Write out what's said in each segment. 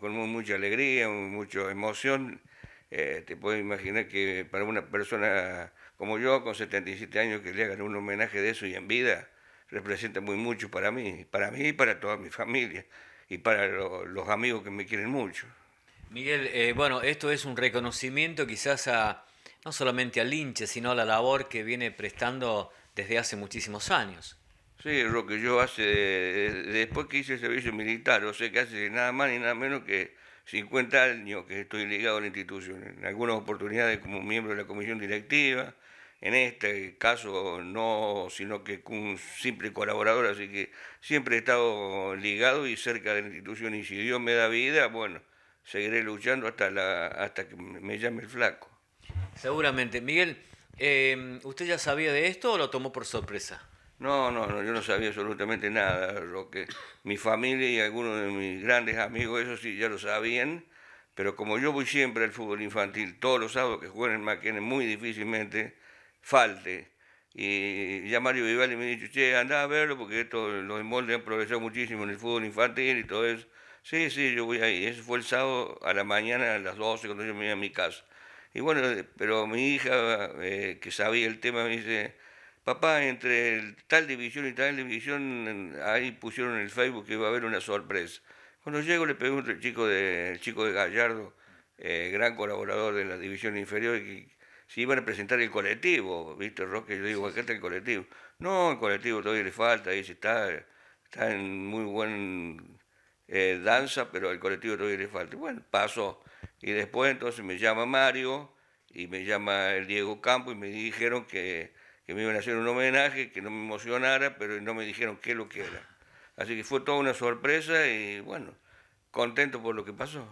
con, mucha alegría, mucha emoción. Eh, te puedo imaginar que para una persona como yo, con 77 años, que le hagan un homenaje de eso y en vida, representa muy mucho para mí, para mí y para toda mi familia, y para los amigos que me quieren mucho. Miguel, eh, bueno, esto es un reconocimiento quizás a, no solamente al hinche, sino a la labor que viene prestando desde hace muchísimos años. Sí, lo que yo hace, eh, después que hice el servicio militar, o sea que hace nada más ni nada menos que 50 años que estoy ligado a la institución, en algunas oportunidades como miembro de la comisión directiva, en este caso no, sino que un simple colaborador, así que siempre he estado ligado y cerca de la institución y si Dios me da vida, bueno, seguiré luchando hasta, la, hasta que me llame el flaco. Seguramente. Miguel, eh, ¿usted ya sabía de esto o lo tomó por sorpresa? No, no, no, yo no sabía absolutamente nada. Lo que mi familia y algunos de mis grandes amigos, eso sí, ya lo sabían. Pero como yo voy siempre al fútbol infantil, todos los sábados que juegan en Maquena, muy difícilmente falte. Y ya Mario Vivaldi me dicho, che, anda a verlo porque esto, los moldes han progresado muchísimo en el fútbol infantil y todo eso. Sí, sí, yo voy ahí. Eso fue el sábado a la mañana a las 12 cuando yo me iba a mi casa. Y bueno, pero mi hija, eh, que sabía el tema, me dice, papá, entre tal división y tal división, ahí pusieron en el Facebook que iba a haber una sorpresa. Cuando llego le pregunto al chico de, el chico de Gallardo, eh, gran colaborador de la división inferior, si iban a presentar el colectivo, ¿viste, Roque? Yo digo, qué está el colectivo. No, el colectivo todavía le falta, dice, está, está en muy buen eh, danza, pero el colectivo todavía le falta. Bueno, pasó. Y después entonces me llama Mario y me llama el Diego Campo y me dijeron que que me iban a hacer un homenaje, que no me emocionara, pero no me dijeron qué es lo que era. Así que fue toda una sorpresa y bueno, contento por lo que pasó.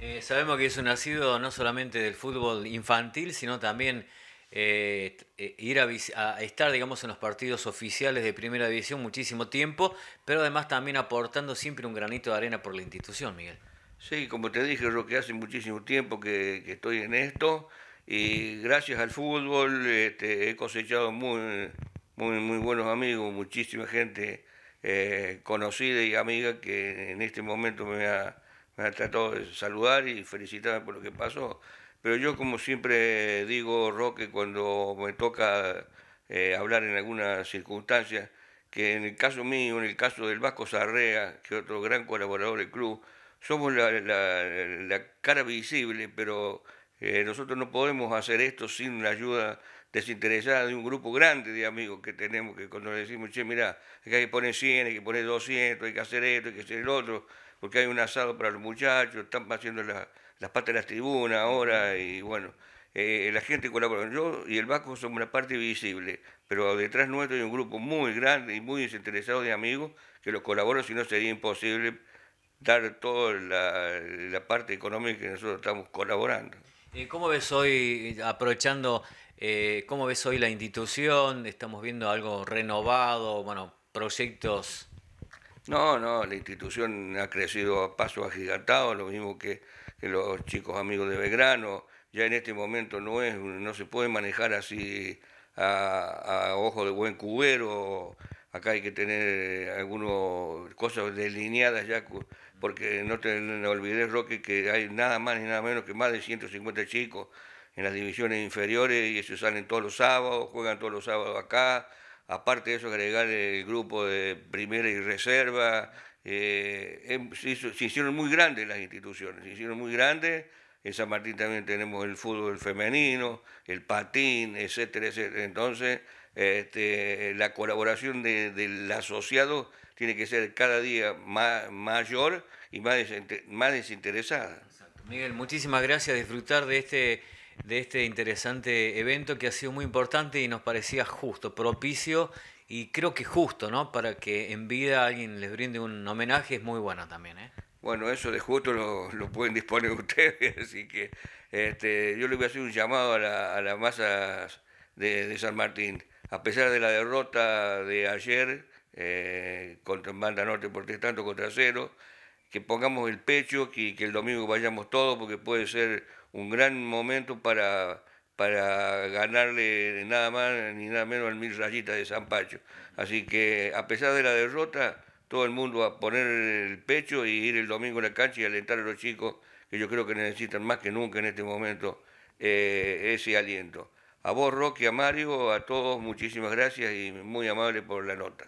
Eh, sabemos que es un nacido no solamente del fútbol infantil, sino también eh, eh ir a, a, estar, digamos, en los partidos oficiales de Primera División muchísimo tiempo, pero además también aportando siempre un granito de arena por la institución, Miguel. Sí, como te dije, yo que hace muchísimo tiempo que, que estoy en esto, y gracias al fútbol este, he cosechado muy, muy, muy buenos amigos, muchísima gente eh, conocida y amiga que en este momento me ha, tratado de saludar y felicitar por lo que pasó. Pero yo como siempre digo, Roque, cuando me toca eh, hablar en alguna circunstancia, que en el caso mío, en el caso del Vasco Sarrea, que es otro gran colaborador del club, somos la, la cara visible, pero eh, nosotros no podemos hacer esto sin la ayuda desinteresada de un grupo grande de amigos que tenemos, que cuando le decimos, che, mira, hay que poner 100, hay que poner 200, hay que hacer esto, hay que hacer el otro, porque hay un asado para los muchachos, están haciendo las patas de las tribunas ahora, y bueno, eh, la gente colabora. Yo y el Banco somos una parte visible, pero detrás nuestro hay un grupo muy grande y muy desinteresado de amigos que los colaboran, si no sería imposible dar toda la parte económica que nosotros estamos colaborando. Eh, ¿Cómo ves hoy, aprovechando, eh, cómo ves hoy la institución? Estamos viendo algo renovado, bueno, proyectos. No, no, la institución ha crecido a paso agigantado, lo mismo que, los chicos amigos de Belgrano. Ya en este momento no es, no se puede manejar así a ojo de buen cubero acá hay que tener eh, algunas cosas delineadas ya, porque no te olvides, Roque, que hay nada más ni nada menos que más de 150 chicos en las divisiones inferiores y ellos salen todos los sábados, juegan todos los sábados acá. Aparte de eso, agregar el grupo de primera y reserva. Eh, em, se, hicieron muy grandes las instituciones, se hicieron muy grandes. En San Martín también tenemos el fútbol femenino, el patín, etcétera, etcétera. Entonces, este, la colaboración de, del asociado tiene que ser cada día mayor y más, más desinteresada. Miguel, muchísimas gracias. Disfrutar de este, de este interesante evento que ha sido muy importante y nos parecía justo, propicio y creo que justo, ¿no? Para que en vida alguien les brinde un homenaje es muy bueno también, ¿eh? Bueno, eso de justo lo, pueden disponer ustedes, así que este, yo le voy a hacer un llamado a la, a masa de, de San Martín a pesar de la derrota de ayer eh, contra Banda Norte por tanto contra cero, que pongamos el pecho, y que el domingo vayamos todos, porque puede ser un gran momento para, para ganarle nada más ni nada menos al Mil Rayitas de San Pacho. Así que a pesar de la derrota, todo el mundo va a poner el pecho y ir el domingo a la cancha y alentar a los chicos que yo creo que necesitan más que nunca en este momento eh, ese aliento. A vos, Roque, a Mario, a todos, muchísimas gracias y muy amable por la nota.